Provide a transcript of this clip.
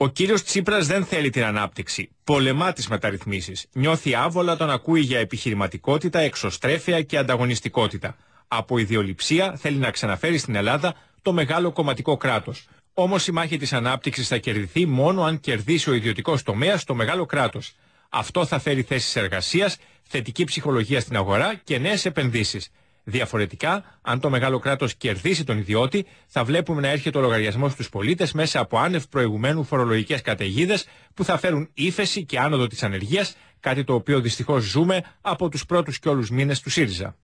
Ο κύριος Τσίπρας δεν θέλει την ανάπτυξη. Πολεμά τις μεταρρυθμίσεις. Νιώθει άβολα τον ακούει για επιχειρηματικότητα, εξωστρέφεια και ανταγωνιστικότητα. Από ιδιοληψία θέλει να ξαναφέρει στην Ελλάδα το μεγάλο κομματικό κράτος. Όμως η μάχη της ανάπτυξης θα κερδιθεί μόνο αν κερδίσει ο ιδιωτικός τομέας το μεγάλο κράτος. Αυτό θα φέρει θέσεις εργασίας, θετική ψυχολογία στην αγορά και νέες επενδύσεις. Διαφορετικά, αν το μεγάλο κράτος κερδίσει τον ιδιώτη, θα βλέπουμε να έρχεται ο λογαριασμός στους πολίτες μέσα από άνευ προηγουμένου φορολογικές καταιγίδες που θα φέρουν ύφεση και άνοδο της ανεργίας, κάτι το οποίο δυστυχώς ζούμε από τους πρώτους και όλους μήνες του ΣΥΡΙΖΑ.